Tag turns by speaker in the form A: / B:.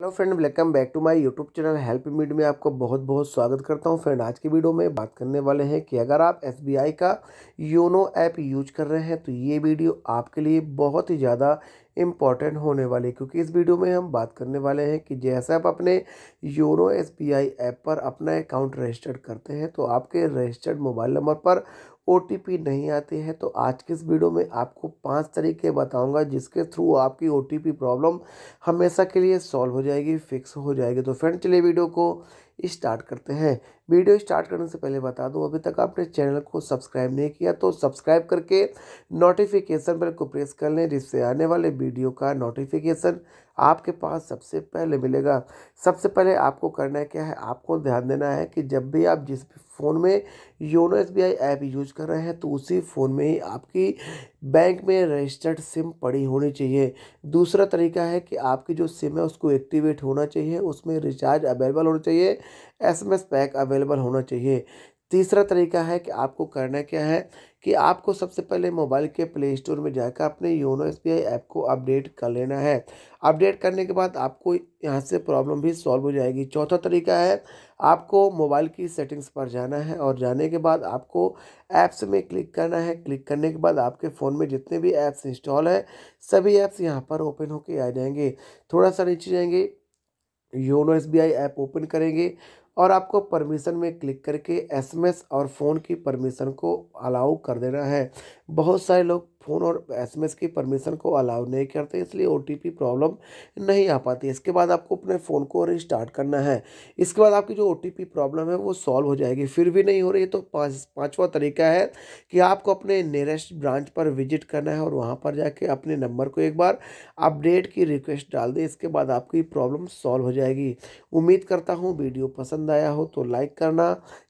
A: hello friend welcome back to my YouTube channel help मीड में आपको बहुत बहुत स्वागत करता हूं फ्रेंड आज की वीडियो में बात करने वाले हैं कि अगर आप एसबीआई का योनो ऐप यूज कर रहे हैं तो ये वीडियो आपके लिए बहुत ही ज़्यादा इम्पॉर्टेंट होने वाली है क्योंकि इस वीडियो में हम बात करने वाले हैं कि जैसे आप अपने योनो एस ऐप पर अपना अकाउंट रजिस्टर्ड करते हैं तो आपके रजिस्टर्ड मोबाइल नंबर पर ओ नहीं आती है तो आज के इस वीडियो में आपको पांच तरीके बताऊंगा जिसके थ्रू आपकी ओ प्रॉब्लम हमेशा के लिए सॉल्व हो जाएगी फिक्स हो जाएगी तो फ्रेंड चलिए वीडियो को स्टार्ट करते हैं वीडियो स्टार्ट करने से पहले बता दूं अभी तक आपने चैनल को सब्सक्राइब नहीं किया तो सब्सक्राइब करके नोटिफिकेशन बेल को प्रेस कर लें जिससे आने वाले वीडियो का नोटिफिकेशन आपके पास सबसे पहले मिलेगा सबसे पहले आपको करना क्या है आपको ध्यान देना है कि जब भी आप जिस भी फ़ोन में योनो एस ऐप यूज कर रहे हैं तो उसी फ़ोन में ही आपकी बैंक में रजिस्टर्ड सिम पड़ी होनी चाहिए दूसरा तरीका है कि आपकी जो सिम है उसको एक्टिवेट होना चाहिए उसमें रिचार्ज अवेलेबल होना चाहिए एसएमएस पैक अवेलेबल होना चाहिए तीसरा तरीका है कि आपको करना क्या है कि आपको सबसे पहले मोबाइल के प्ले स्टोर में जाकर अपने योनो एस ऐप को अपडेट कर लेना है अपडेट करने के बाद आपको यहाँ से प्रॉब्लम भी सॉल्व हो जाएगी चौथा तरीका है आपको मोबाइल की सेटिंग्स पर जाना है और जाने के बाद आपको ऐप्स में क्लिक करना है क्लिक करने के बाद आपके फ़ोन में जितने भी ऐप्स इंस्टॉल है सभी ऐप्स यहाँ पर ओपन होकर आ जाएंगे थोड़ा सा नीचे जाएंगे YONO S B I app open करेंगे और आपको परमिशन में क्लिक करके एसएमएस और फ़ोन की परमिशन को अलाउ कर देना है बहुत सारे लोग फ़ोन और एसएमएस की परमिशन को अलाउ नहीं करते इसलिए ओ प्रॉब्लम नहीं आ पाती इसके बाद आपको अपने फ़ोन को रिस्टार्ट करना है इसके बाद आपकी जो ओ प्रॉब्लम है वो सॉल्व हो जाएगी फिर भी नहीं हो रही तो पाँच पाँचवा तरीका है कि आपको अपने नियरेस्ट ब्रांच पर विजिट करना है और वहाँ पर जाके अपने नंबर को एक बार अपडेट की रिक्वेस्ट डाल दें इसके बाद आपकी प्रॉब्लम सॉल्व हो जाएगी उम्मीद करता हूँ वीडियो पसंद आया हो तो लाइक करना